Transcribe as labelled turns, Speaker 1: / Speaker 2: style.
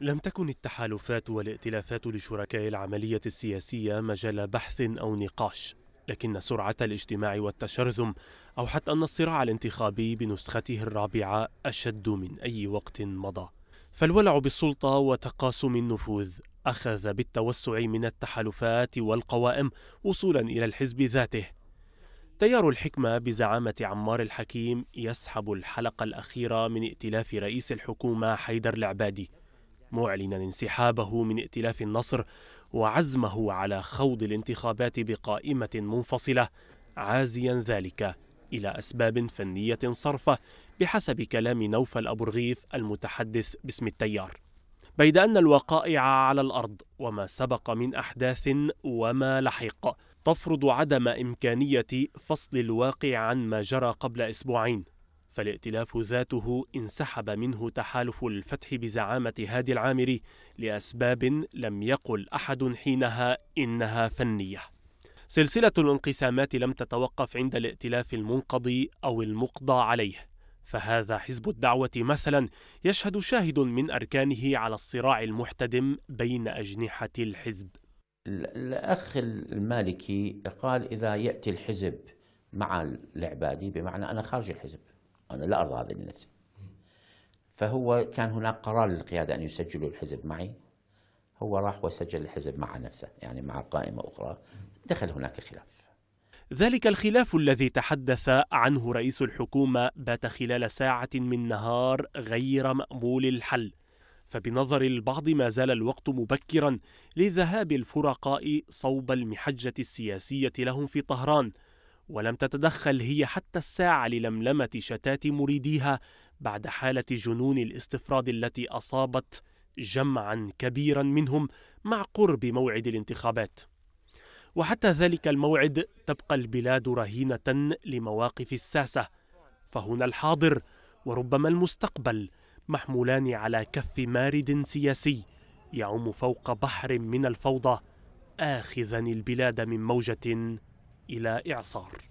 Speaker 1: لم تكن التحالفات والائتلافات لشركاء العملية السياسية مجال بحث أو نقاش لكن سرعة الاجتماع والتشرذم أوحت أن الصراع الانتخابي بنسخته الرابعة أشد من أي وقت مضى فالولع بالسلطة وتقاسم النفوذ أخذ بالتوسع من التحالفات والقوائم وصولا إلى الحزب ذاته تيار الحكمة بزعامة عمار الحكيم يسحب الحلقة الأخيرة من ائتلاف رئيس الحكومة حيدر العبادي معلنا انسحابه من ائتلاف النصر وعزمه على خوض الانتخابات بقائمة منفصلة عازيا ذلك إلى أسباب فنية صرفة بحسب كلام نوفل أبو رغيف المتحدث باسم التيار بيد أن الوقائع على الأرض وما سبق من أحداث وما لحق تفرض عدم إمكانية فصل الواقع عن ما جرى قبل أسبوعين فالائتلاف ذاته انسحب منه تحالف الفتح بزعامة هادي العامري لأسباب لم يقل أحد حينها إنها فنية سلسلة الانقسامات لم تتوقف عند الائتلاف المنقضي أو المقضى عليه فهذا حزب الدعوة مثلا يشهد شاهد من أركانه على الصراع المحتدم بين أجنحة
Speaker 2: الحزب الأخ المالكي قال إذا يأتي الحزب مع العبادي بمعنى أنا خارج الحزب أنا لا أرضى هذا لنفسي فهو كان هناك قرار للقيادة أن يسجلوا الحزب معي هو راح وسجل الحزب مع نفسه يعني مع قائمة أخرى دخل هناك خلاف ذلك الخلاف
Speaker 1: الذي تحدث عنه رئيس الحكومة بات خلال ساعة من نهار غير مأمول الحل فبنظر البعض ما زال الوقت مبكرا لذهاب الفرقاء صوب المحجة السياسية لهم في طهران ولم تتدخل هي حتى الساعة للملمة شتات مريديها بعد حالة جنون الاستفراد التي أصابت جمعا كبيرا منهم مع قرب موعد الانتخابات وحتى ذلك الموعد تبقى البلاد رهينة لمواقف الساسة فهنا الحاضر وربما المستقبل محمولان على كف مارد سياسي يعوم فوق بحر من الفوضى آخذا البلاد من موجة إلى إعصار